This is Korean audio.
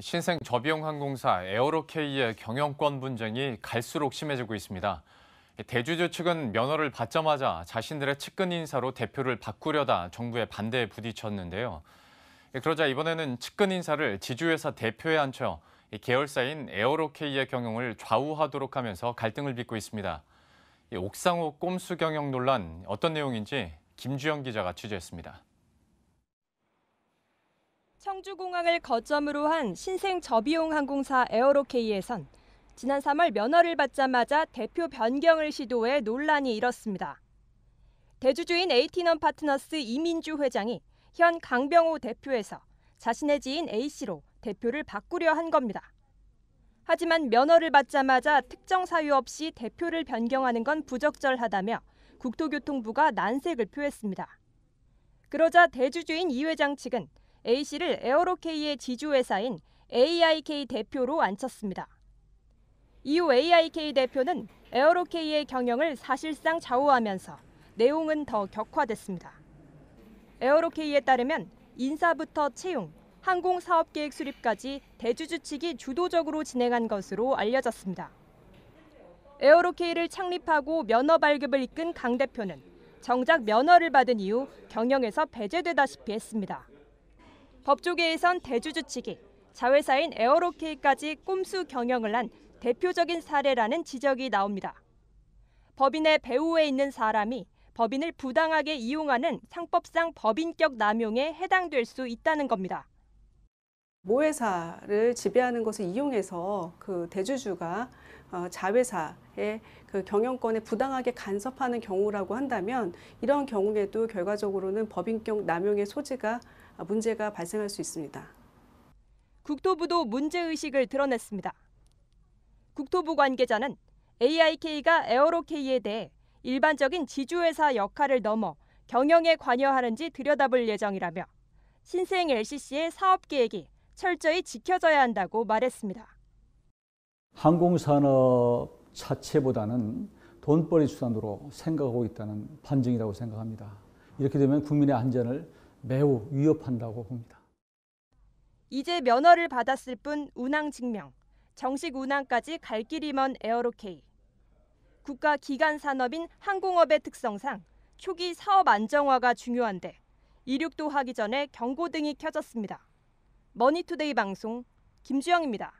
신생 저비용 항공사 에어로케이의 경영권 분쟁이 갈수록 심해지고 있습니다. 대주주 측은 면허를 받자마자 자신들의 측근 인사로 대표를 바꾸려다 정부의 반대에 부딪혔는데요. 그러자 이번에는 측근 인사를 지주회사 대표에 앉혀 계열사인 에어로케이의 경영을 좌우하도록 하면서 갈등을 빚고 있습니다. 옥상호 꼼수 경영 논란 어떤 내용인지 김주영 기자가 취재했습니다. 청주공항을 거점으로 한 신생 저비용 항공사 에어로케이에선 지난 3월 면허를 받자마자 대표 변경을 시도해 논란이 일었습니다. 대주주인 에이티넘 파트너스 이민주 회장이 현 강병호 대표에서 자신의 지인 A씨로 대표를 바꾸려 한 겁니다. 하지만 면허를 받자마자 특정 사유 없이 대표를 변경하는 건 부적절하다며 국토교통부가 난색을 표했습니다. 그러자 대주주인 이 회장 측은 A씨를 에어로케이의 지주회사인 AIK 대표로 앉혔습니다. 이후 AIK 대표는 에어로케이의 경영을 사실상 좌우하면서 내용은 더 격화됐습니다. 에어로케이에 따르면 인사부터 채용, 항공사업계획 수립까지 대주주 측이 주도적으로 진행한 것으로 알려졌습니다. 에어로케이를 창립하고 면허 발급을 이끈 강 대표는 정작 면허를 받은 이후 경영에서 배제되다시피 했습니다. 법조계에선 대주주 측이 자회사인 에어로케이까지 꼼수 경영을 한 대표적인 사례라는 지적이 나옵니다. 법인의 배후에 있는 사람이 법인을 부당하게 이용하는 상법상 법인격 남용에 해당될 수 있다는 겁니다. 모회사를 지배하는 것을 이용해서 그 대주주가 어, 자회사의 그 경영권에 부당하게 간섭하는 경우라고 한다면 이런 경우에도 결과적으로는 법인격 남용의 소지가 아, 문제가 발생할 수 있습니다. 국토부도 문제의식을 드러냈습니다. 국토부 관계자는 AIK가 에어로K에 대해 일반적인 지주회사 역할을 넘어 경영에 관여하는지 들여다볼 예정이라며 신생 LCC의 사업 계획이 철저히 지켜져야 한다고 말했습니다. 항공산업 자체보다는 돈벌이 수단으로 생각하고 있다는 반증이라고 생각합니다. 이렇게 되면 국민의 안전을 매우 위협한다고 봅니다. 이제 면허를 받았을 뿐 운항 증명, 정식 운항까지 갈 길이 먼 에어로케이. 국가 기간 산업인 항공업의 특성상 초기 사업 안정화가 중요한데 이륙도 하기 전에 경고등이 켜졌습니다. 머니투데이 방송 김주영입니다.